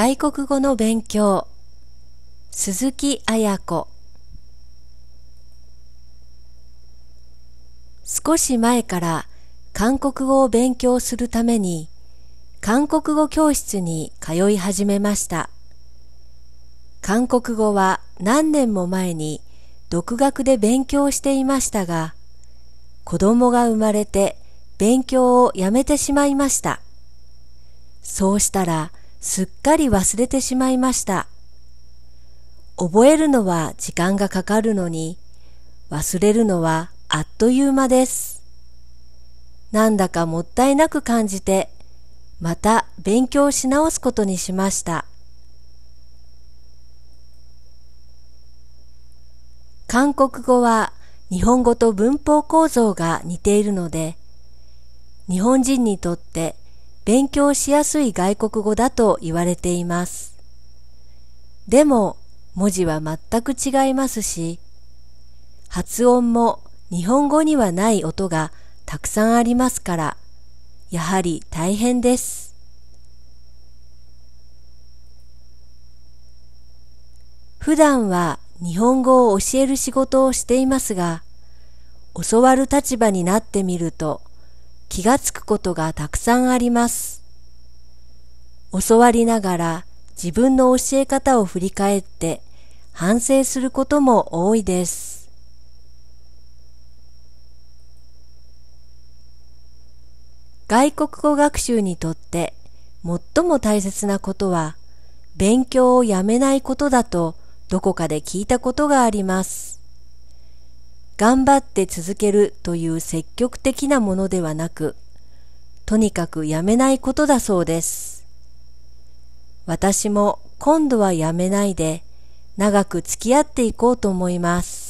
外国語の勉強鈴木綾子少し前から韓国語を勉強するために韓国語教室に通い始めました韓国語は何年も前に独学で勉強していましたが子供が生まれて勉強をやめてしまいましたそうしたらすっかり忘れてしまいました。覚えるのは時間がかかるのに、忘れるのはあっという間です。なんだかもったいなく感じて、また勉強し直すことにしました。韓国語は日本語と文法構造が似ているので、日本人にとって勉強しやすい外国語だと言われています。でも文字は全く違いますし、発音も日本語にはない音がたくさんありますから、やはり大変です。普段は日本語を教える仕事をしていますが、教わる立場になってみると、気がつくことがたくさんあります。教わりながら自分の教え方を振り返って反省することも多いです。外国語学習にとって最も大切なことは勉強をやめないことだとどこかで聞いたことがあります。頑張って続けるという積極的なものではなく、とにかくやめないことだそうです。私も今度はやめないで、長く付き合っていこうと思います。